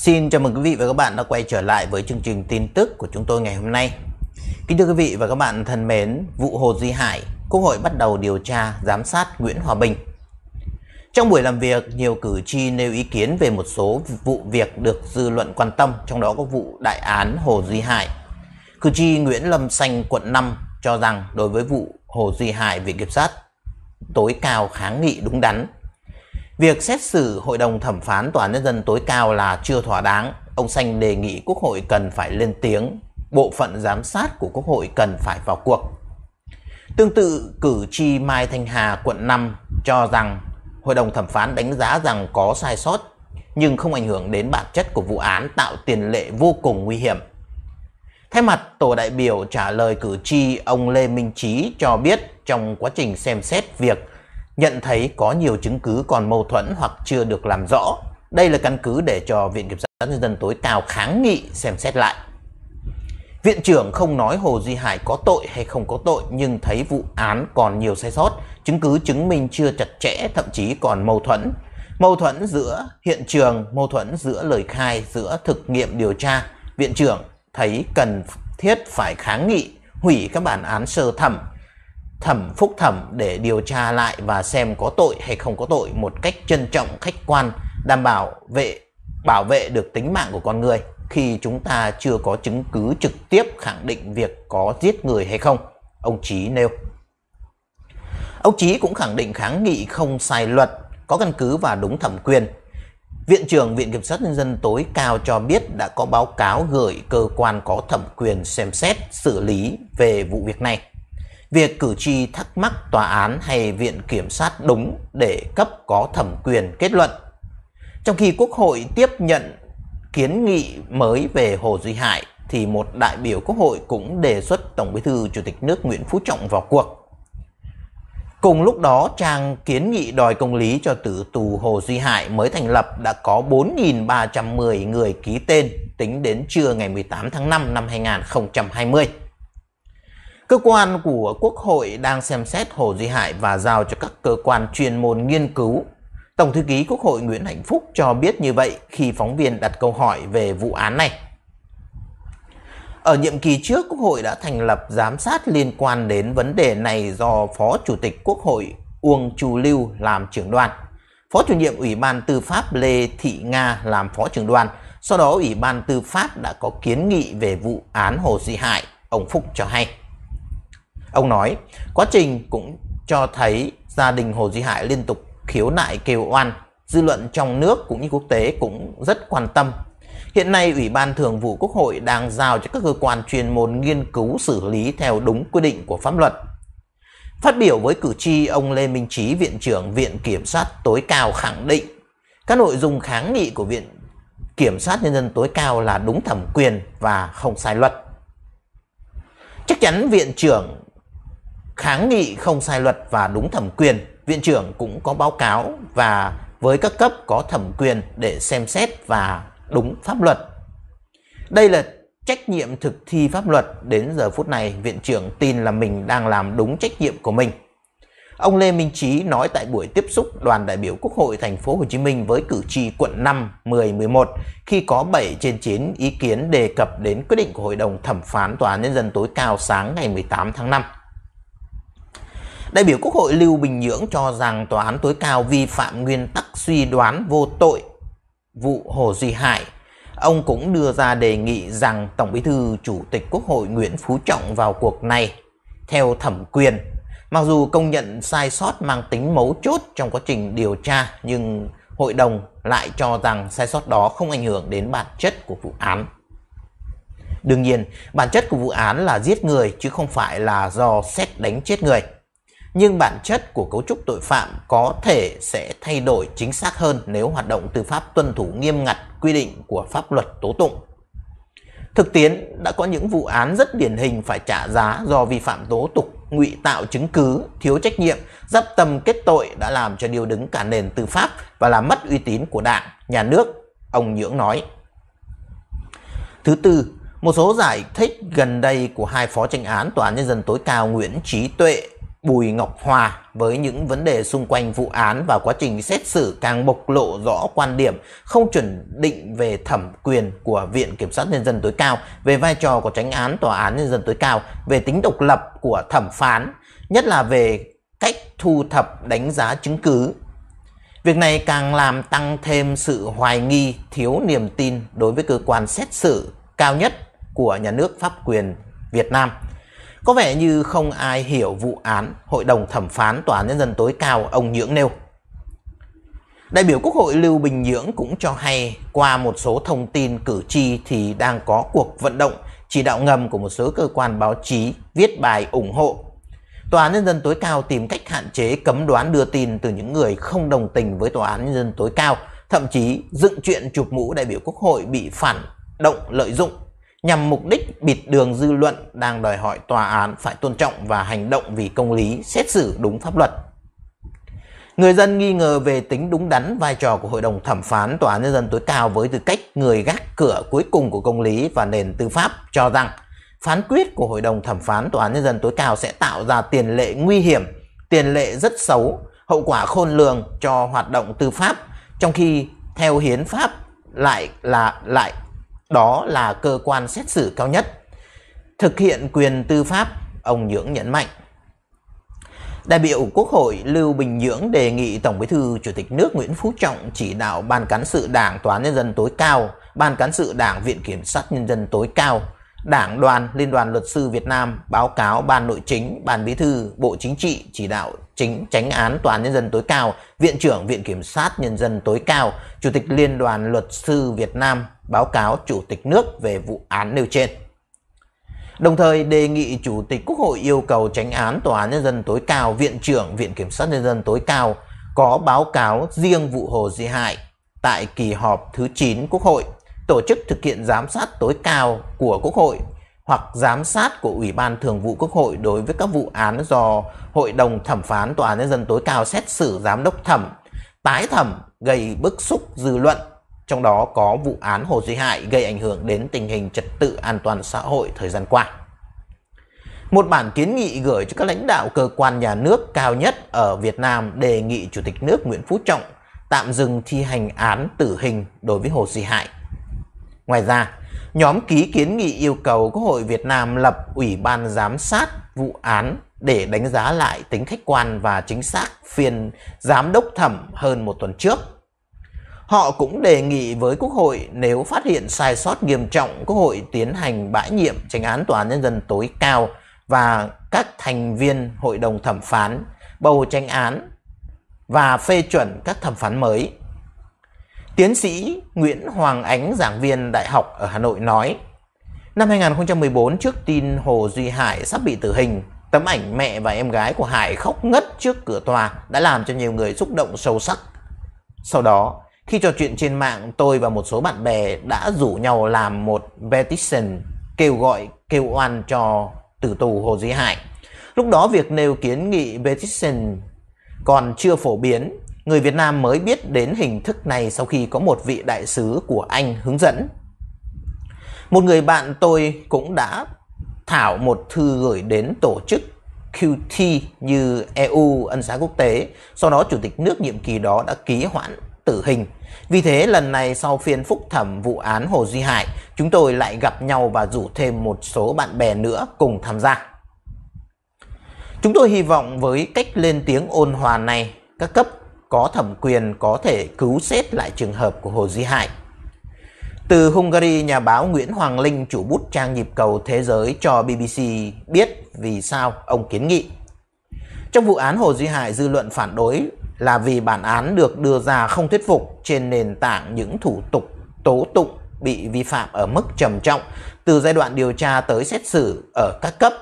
Xin chào mừng quý vị và các bạn đã quay trở lại với chương trình tin tức của chúng tôi ngày hôm nay. Kính thưa quý vị và các bạn thân mến, vụ Hồ Duy Hải, Quốc hội bắt đầu điều tra giám sát Nguyễn Hòa Bình. Trong buổi làm việc, nhiều cử tri nêu ý kiến về một số vụ việc được dư luận quan tâm, trong đó có vụ đại án Hồ Duy Hải. Cử tri Nguyễn Lâm Xanh, quận 5 cho rằng đối với vụ Hồ Duy Hải, Viện Kiểm sát tối cao kháng nghị đúng đắn Việc xét xử Hội đồng Thẩm phán Tòa Nhân dân tối cao là chưa thỏa đáng. Ông Xanh đề nghị Quốc hội cần phải lên tiếng, bộ phận giám sát của Quốc hội cần phải vào cuộc. Tương tự, cử tri Mai Thanh Hà, quận 5 cho rằng Hội đồng Thẩm phán đánh giá rằng có sai sót nhưng không ảnh hưởng đến bản chất của vụ án tạo tiền lệ vô cùng nguy hiểm. Thay mặt tổ đại biểu trả lời cử tri, ông Lê Minh Trí cho biết trong quá trình xem xét việc nhận thấy có nhiều chứng cứ còn mâu thuẫn hoặc chưa được làm rõ. Đây là căn cứ để cho Viện Kiểm sát Nhân dân tối cao kháng nghị xem xét lại. Viện trưởng không nói Hồ Duy Hải có tội hay không có tội nhưng thấy vụ án còn nhiều sai sót, chứng cứ chứng minh chưa chặt chẽ, thậm chí còn mâu thuẫn. Mâu thuẫn giữa hiện trường, mâu thuẫn giữa lời khai, giữa thực nghiệm điều tra. Viện trưởng thấy cần thiết phải kháng nghị, hủy các bản án sơ thẩm, thẩm phúc thẩm để điều tra lại và xem có tội hay không có tội một cách trân trọng khách quan đảm bảo vệ bảo vệ được tính mạng của con người khi chúng ta chưa có chứng cứ trực tiếp khẳng định việc có giết người hay không ông chí nêu ông chí cũng khẳng định kháng nghị không sai luật có căn cứ và đúng thẩm quyền Viện trưởng Viện Kiểm sát Nhân dân tối cao cho biết đã có báo cáo gửi cơ quan có thẩm quyền xem xét xử lý về vụ việc này việc cử tri thắc mắc tòa án hay viện kiểm sát đúng để cấp có thẩm quyền kết luận. Trong khi Quốc hội tiếp nhận kiến nghị mới về Hồ Duy Hải thì một đại biểu Quốc hội cũng đề xuất Tổng Bí thư Chủ tịch nước Nguyễn Phú Trọng vào cuộc. Cùng lúc đó, trang kiến nghị đòi công lý cho tử tù Hồ Duy Hải mới thành lập đã có 4.310 người ký tên tính đến trưa ngày 18 tháng 5 năm 2020. Cơ quan của Quốc hội đang xem xét Hồ Duy Hải và giao cho các cơ quan chuyên môn nghiên cứu. Tổng thư ký Quốc hội Nguyễn Hạnh Phúc cho biết như vậy khi phóng viên đặt câu hỏi về vụ án này. Ở nhiệm kỳ trước, Quốc hội đã thành lập giám sát liên quan đến vấn đề này do Phó Chủ tịch Quốc hội Uông Chu Lưu làm trưởng đoàn. Phó chủ nhiệm Ủy ban Tư pháp Lê Thị Nga làm phó trưởng đoàn. Sau đó Ủy ban Tư pháp đã có kiến nghị về vụ án Hồ Duy Hải. Ông Phúc cho hay. Ông nói, quá trình cũng cho thấy gia đình Hồ Duy Hải liên tục khiếu nại kêu oan. Dư luận trong nước cũng như quốc tế cũng rất quan tâm. Hiện nay, Ủy ban Thường vụ Quốc hội đang giao cho các cơ quan chuyên môn nghiên cứu xử lý theo đúng quy định của pháp luật. Phát biểu với cử tri, ông Lê Minh Trí, Viện trưởng Viện Kiểm sát tối cao khẳng định các nội dung kháng nghị của Viện Kiểm sát Nhân dân tối cao là đúng thẩm quyền và không sai luật. Chắc chắn Viện trưởng kháng nghị không sai luật và đúng thẩm quyền, viện trưởng cũng có báo cáo và với các cấp có thẩm quyền để xem xét và đúng pháp luật. Đây là trách nhiệm thực thi pháp luật, đến giờ phút này viện trưởng tin là mình đang làm đúng trách nhiệm của mình. Ông Lê Minh Chí nói tại buổi tiếp xúc đoàn đại biểu Quốc hội thành phố Hồ Chí Minh với cử tri quận 5, 10, 11 khi có 7 trên 9 ý kiến đề cập đến quyết định của Hội đồng thẩm phán Tòa án nhân dân tối cao sáng ngày 18 tháng 5. Đại biểu Quốc hội Lưu Bình Nhưỡng cho rằng Tòa án tối cao vi phạm nguyên tắc suy đoán vô tội vụ Hồ Duy Hải. Ông cũng đưa ra đề nghị rằng Tổng bí thư Chủ tịch Quốc hội Nguyễn Phú Trọng vào cuộc này theo thẩm quyền. Mặc dù công nhận sai sót mang tính mấu chốt trong quá trình điều tra nhưng hội đồng lại cho rằng sai sót đó không ảnh hưởng đến bản chất của vụ án. Đương nhiên, bản chất của vụ án là giết người chứ không phải là do xét đánh chết người nhưng bản chất của cấu trúc tội phạm có thể sẽ thay đổi chính xác hơn nếu hoạt động tư pháp tuân thủ nghiêm ngặt quy định của pháp luật tố tụng. Thực tiễn đã có những vụ án rất điển hình phải trả giá do vi phạm tố tục, ngụy tạo chứng cứ, thiếu trách nhiệm, dắp tâm kết tội đã làm cho điều đứng cả nền tư pháp và làm mất uy tín của đảng, nhà nước, ông Nhưỡng nói. Thứ tư, một số giải thích gần đây của hai phó tranh án Tòa án Nhân dân tối cao Nguyễn Trí Tuệ Bùi Ngọc Hòa với những vấn đề xung quanh vụ án và quá trình xét xử càng bộc lộ rõ quan điểm không chuẩn định về thẩm quyền của Viện Kiểm sát Nhân dân tối cao, về vai trò của tránh án Tòa án Nhân dân tối cao, về tính độc lập của thẩm phán, nhất là về cách thu thập đánh giá chứng cứ. Việc này càng làm tăng thêm sự hoài nghi, thiếu niềm tin đối với cơ quan xét xử cao nhất của nhà nước pháp quyền Việt Nam có vẻ như không ai hiểu vụ án Hội đồng Thẩm phán Tòa án Nhân dân tối cao ông Nhưỡng nêu. Đại biểu Quốc hội Lưu Bình Nhưỡng cũng cho hay qua một số thông tin cử tri thì đang có cuộc vận động chỉ đạo ngầm của một số cơ quan báo chí viết bài ủng hộ. Tòa án Nhân dân tối cao tìm cách hạn chế cấm đoán đưa tin từ những người không đồng tình với Tòa án Nhân dân tối cao, thậm chí dựng chuyện chụp mũ đại biểu Quốc hội bị phản động lợi dụng nhằm mục đích bịt đường dư luận đang đòi hỏi tòa án phải tôn trọng và hành động vì công lý, xét xử đúng pháp luật. Người dân nghi ngờ về tính đúng đắn vai trò của Hội đồng Thẩm phán Tòa án Nhân dân tối cao với tư cách người gác cửa cuối cùng của công lý và nền tư pháp cho rằng phán quyết của Hội đồng Thẩm phán Tòa án Nhân dân tối cao sẽ tạo ra tiền lệ nguy hiểm, tiền lệ rất xấu, hậu quả khôn lường cho hoạt động tư pháp, trong khi theo hiến pháp lại là lại đó là cơ quan xét xử cao nhất. Thực hiện quyền tư pháp, ông Nhưỡng nhấn mạnh. Đại biểu Quốc hội Lưu Bình Nhưỡng đề nghị Tổng Bí thư Chủ tịch nước Nguyễn Phú Trọng chỉ đạo Ban cán sự Đảng Tòa án Nhân dân tối cao, Ban cán sự Đảng Viện Kiểm sát Nhân dân tối cao, Đảng đoàn Liên đoàn Luật sư Việt Nam báo cáo Ban Nội chính, Ban Bí thư, Bộ Chính trị chỉ đạo chính tránh án Tòa án Nhân dân tối cao, Viện trưởng Viện Kiểm sát Nhân dân tối cao, Chủ tịch Liên đoàn Luật sư Việt Nam báo cáo Chủ tịch nước về vụ án nêu trên. Đồng thời đề nghị Chủ tịch Quốc hội yêu cầu tránh án Tòa án Nhân dân tối cao, Viện trưởng Viện Kiểm sát Nhân dân tối cao có báo cáo riêng vụ Hồ Di Hại tại kỳ họp thứ 9 Quốc hội, tổ chức thực hiện giám sát tối cao của Quốc hội hoặc giám sát của Ủy ban Thường vụ Quốc hội đối với các vụ án do Hội đồng Thẩm phán Tòa án Nhân dân tối cao xét xử giám đốc thẩm, tái thẩm gây bức xúc dư luận, trong đó có vụ án Hồ Duy Hải gây ảnh hưởng đến tình hình trật tự an toàn xã hội thời gian qua. Một bản kiến nghị gửi cho các lãnh đạo cơ quan nhà nước cao nhất ở Việt Nam đề nghị Chủ tịch nước Nguyễn Phú Trọng tạm dừng thi hành án tử hình đối với Hồ Duy Hải. Ngoài ra, nhóm ký kiến nghị yêu cầu Quốc hội Việt Nam lập Ủy ban Giám sát vụ án để đánh giá lại tính khách quan và chính xác phiên giám đốc thẩm hơn một tuần trước. Họ cũng đề nghị với Quốc hội nếu phát hiện sai sót nghiêm trọng, Quốc hội tiến hành bãi nhiệm tranh án Tòa án Nhân dân tối cao và các thành viên hội đồng thẩm phán bầu tranh án và phê chuẩn các thẩm phán mới. Tiến sĩ Nguyễn Hoàng Ánh, giảng viên đại học ở Hà Nội nói, năm 2014 trước tin Hồ Duy Hải sắp bị tử hình, tấm ảnh mẹ và em gái của Hải khóc ngất trước cửa tòa đã làm cho nhiều người xúc động sâu sắc. Sau đó, khi trò chuyện trên mạng, tôi và một số bạn bè đã rủ nhau làm một petition kêu gọi kêu oan cho tử tù Hồ Duy Hải. Lúc đó việc nêu kiến nghị petition còn chưa phổ biến Người Việt Nam mới biết đến hình thức này sau khi có một vị đại sứ của Anh hướng dẫn. Một người bạn tôi cũng đã thảo một thư gửi đến tổ chức QT như EU, ân xá quốc tế. Sau đó Chủ tịch nước nhiệm kỳ đó đã ký hoãn tử hình. Vì thế lần này sau phiên phúc thẩm vụ án Hồ Duy Hải, chúng tôi lại gặp nhau và rủ thêm một số bạn bè nữa cùng tham gia. Chúng tôi hy vọng với cách lên tiếng ôn hòa này, các cấp có thẩm quyền có thể cứu xét lại trường hợp của Hồ Duy Hải. Từ Hungary, nhà báo Nguyễn Hoàng Linh, chủ bút trang nhịp cầu thế giới cho BBC biết vì sao ông kiến nghị. Trong vụ án Hồ Duy Hải, dư luận phản đối là vì bản án được đưa ra không thuyết phục trên nền tảng những thủ tục tố tụng bị vi phạm ở mức trầm trọng từ giai đoạn điều tra tới xét xử ở các cấp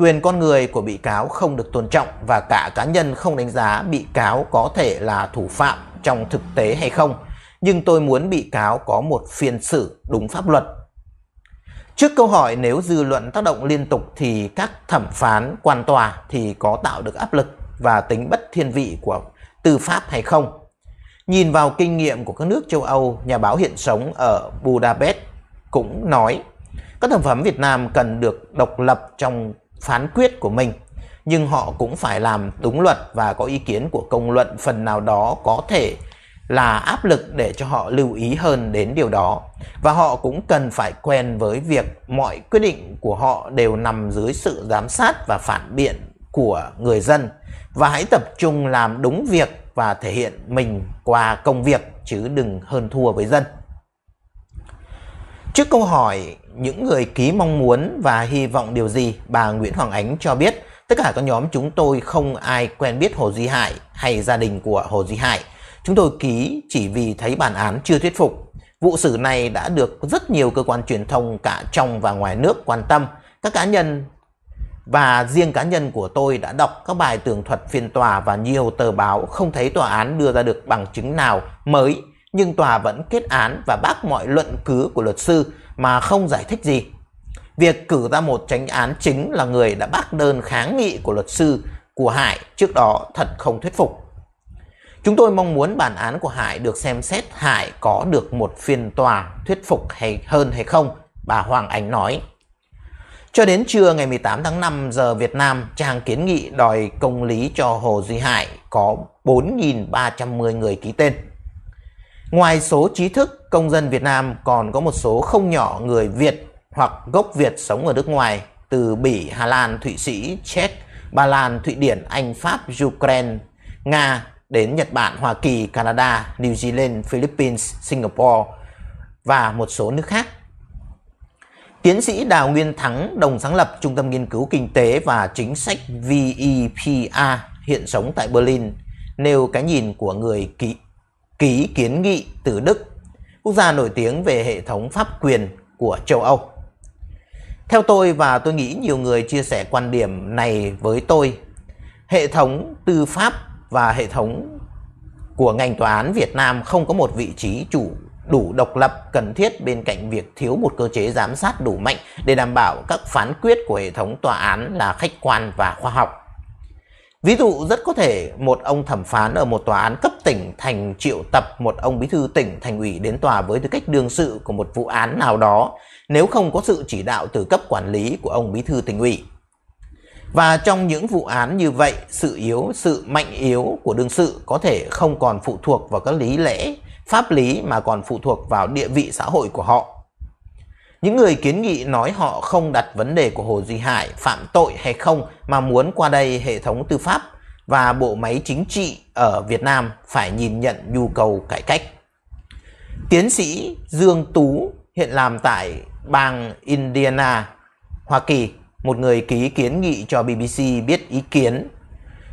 quyền con người của bị cáo không được tôn trọng và cả cá nhân không đánh giá bị cáo có thể là thủ phạm trong thực tế hay không. Nhưng tôi muốn bị cáo có một phiên xử đúng pháp luật. Trước câu hỏi nếu dư luận tác động liên tục thì các thẩm phán quan tòa thì có tạo được áp lực và tính bất thiên vị của tư pháp hay không? Nhìn vào kinh nghiệm của các nước châu Âu, nhà báo hiện sống ở Budapest cũng nói các thẩm phán Việt Nam cần được độc lập trong phán quyết của mình nhưng họ cũng phải làm đúng luật và có ý kiến của công luận phần nào đó có thể là áp lực để cho họ lưu ý hơn đến điều đó và họ cũng cần phải quen với việc mọi quyết định của họ đều nằm dưới sự giám sát và phản biện của người dân và hãy tập trung làm đúng việc và thể hiện mình qua công việc chứ đừng hơn thua với dân. Trước câu hỏi những người ký mong muốn và hy vọng điều gì, bà Nguyễn Hoàng Ánh cho biết tất cả các nhóm chúng tôi không ai quen biết Hồ Duy Hải hay gia đình của Hồ Duy Hải. Chúng tôi ký chỉ vì thấy bản án chưa thuyết phục. Vụ xử này đã được rất nhiều cơ quan truyền thông cả trong và ngoài nước quan tâm. Các cá nhân và riêng cá nhân của tôi đã đọc các bài tường thuật phiên tòa và nhiều tờ báo không thấy tòa án đưa ra được bằng chứng nào mới nhưng tòa vẫn kết án và bác mọi luận cứ của luật sư mà không giải thích gì. Việc cử ra một tránh án chính là người đã bác đơn kháng nghị của luật sư của Hải trước đó thật không thuyết phục. Chúng tôi mong muốn bản án của Hải được xem xét Hải có được một phiên tòa thuyết phục hay hơn hay không, bà Hoàng Ánh nói. Cho đến trưa ngày 18 tháng 5 giờ Việt Nam, trang kiến nghị đòi công lý cho Hồ Duy Hải có 4.310 người ký tên. Ngoài số trí thức, công dân Việt Nam còn có một số không nhỏ người Việt hoặc gốc Việt sống ở nước ngoài từ Bỉ, Hà Lan, Thụy Sĩ, Czech, Ba Lan, Thụy Điển, Anh, Pháp, Ukraine, Nga đến Nhật Bản, Hoa Kỳ, Canada, New Zealand, Philippines, Singapore và một số nước khác. Tiến sĩ Đào Nguyên Thắng, đồng sáng lập Trung tâm Nghiên cứu Kinh tế và Chính sách VEPA hiện sống tại Berlin, nêu cái nhìn của người ký ký kiến nghị từ Đức, quốc gia nổi tiếng về hệ thống pháp quyền của châu Âu. Theo tôi và tôi nghĩ nhiều người chia sẻ quan điểm này với tôi, hệ thống tư pháp và hệ thống của ngành tòa án Việt Nam không có một vị trí chủ đủ độc lập cần thiết bên cạnh việc thiếu một cơ chế giám sát đủ mạnh để đảm bảo các phán quyết của hệ thống tòa án là khách quan và khoa học. Ví dụ rất có thể một ông thẩm phán ở một tòa án cấp tỉnh thành triệu tập một ông bí thư tỉnh thành ủy đến tòa với tư cách đương sự của một vụ án nào đó nếu không có sự chỉ đạo từ cấp quản lý của ông bí thư tỉnh ủy. Và trong những vụ án như vậy, sự yếu, sự mạnh yếu của đương sự có thể không còn phụ thuộc vào các lý lẽ, pháp lý mà còn phụ thuộc vào địa vị xã hội của họ. Những người kiến nghị nói họ không đặt vấn đề của Hồ Duy Hải phạm tội hay không mà muốn qua đây hệ thống tư pháp và bộ máy chính trị ở Việt Nam phải nhìn nhận nhu cầu cải cách. Tiến sĩ Dương Tú hiện làm tại bang Indiana, Hoa Kỳ, một người ký kiến nghị cho BBC biết ý kiến.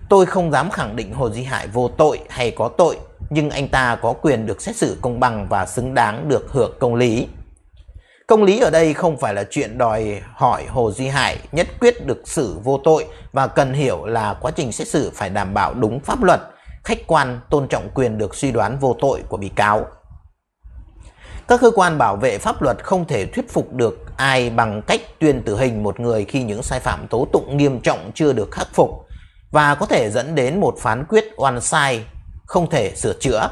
Tôi không dám khẳng định Hồ Duy Hải vô tội hay có tội, nhưng anh ta có quyền được xét xử công bằng và xứng đáng được hưởng công lý. Công lý ở đây không phải là chuyện đòi hỏi Hồ Duy Hải nhất quyết được xử vô tội và cần hiểu là quá trình xét xử phải đảm bảo đúng pháp luật, khách quan, tôn trọng quyền được suy đoán vô tội của bị cáo. Các cơ quan bảo vệ pháp luật không thể thuyết phục được ai bằng cách tuyên tử hình một người khi những sai phạm tố tụng nghiêm trọng chưa được khắc phục và có thể dẫn đến một phán quyết oan sai không thể sửa chữa.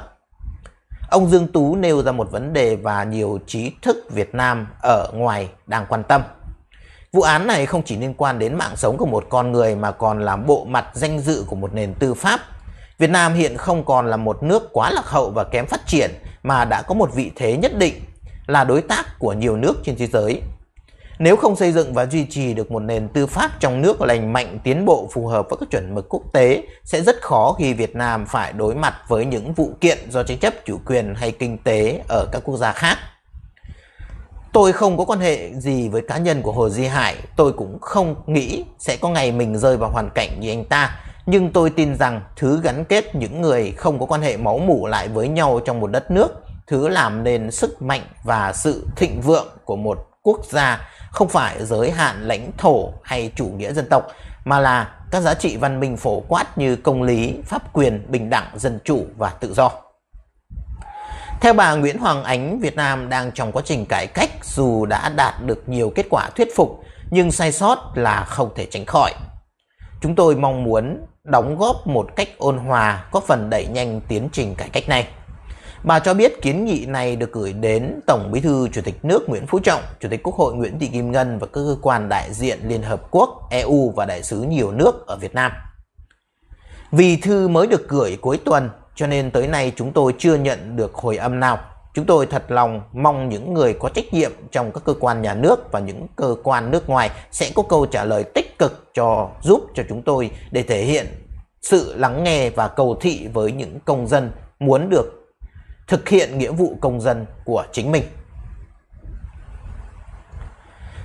Ông Dương Tú nêu ra một vấn đề và nhiều trí thức Việt Nam ở ngoài đang quan tâm. Vụ án này không chỉ liên quan đến mạng sống của một con người mà còn là bộ mặt danh dự của một nền tư pháp. Việt Nam hiện không còn là một nước quá lạc hậu và kém phát triển mà đã có một vị thế nhất định là đối tác của nhiều nước trên thế giới nếu không xây dựng và duy trì được một nền tư pháp trong nước lành mạnh tiến bộ phù hợp với các chuẩn mực quốc tế, sẽ rất khó khi Việt Nam phải đối mặt với những vụ kiện do tranh chấp chủ quyền hay kinh tế ở các quốc gia khác. Tôi không có quan hệ gì với cá nhân của Hồ Di Hải, tôi cũng không nghĩ sẽ có ngày mình rơi vào hoàn cảnh như anh ta. Nhưng tôi tin rằng thứ gắn kết những người không có quan hệ máu mủ lại với nhau trong một đất nước, thứ làm nên sức mạnh và sự thịnh vượng của một quốc gia không phải giới hạn lãnh thổ hay chủ nghĩa dân tộc mà là các giá trị văn minh phổ quát như công lý, pháp quyền, bình đẳng, dân chủ và tự do. Theo bà Nguyễn Hoàng Ánh, Việt Nam đang trong quá trình cải cách dù đã đạt được nhiều kết quả thuyết phục nhưng sai sót là không thể tránh khỏi. Chúng tôi mong muốn đóng góp một cách ôn hòa góp phần đẩy nhanh tiến trình cải cách này. Bà cho biết kiến nghị này được gửi đến Tổng Bí thư Chủ tịch nước Nguyễn Phú Trọng, Chủ tịch Quốc hội Nguyễn Thị Kim Ngân và các cơ quan đại diện Liên Hợp Quốc, EU và đại sứ nhiều nước ở Việt Nam. Vì thư mới được gửi cuối tuần cho nên tới nay chúng tôi chưa nhận được hồi âm nào. Chúng tôi thật lòng mong những người có trách nhiệm trong các cơ quan nhà nước và những cơ quan nước ngoài sẽ có câu trả lời tích cực cho giúp cho chúng tôi để thể hiện sự lắng nghe và cầu thị với những công dân muốn được thực hiện nghĩa vụ công dân của chính mình.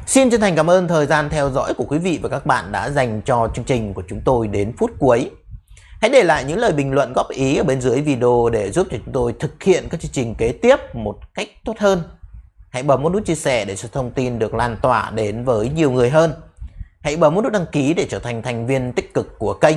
Xin chân thành cảm ơn thời gian theo dõi của quý vị và các bạn đã dành cho chương trình của chúng tôi đến phút cuối. Hãy để lại những lời bình luận góp ý ở bên dưới video để giúp cho chúng tôi thực hiện các chương trình kế tiếp một cách tốt hơn. Hãy bấm nút chia sẻ để cho thông tin được lan tỏa đến với nhiều người hơn. Hãy bấm nút đăng ký để trở thành thành viên tích cực của kênh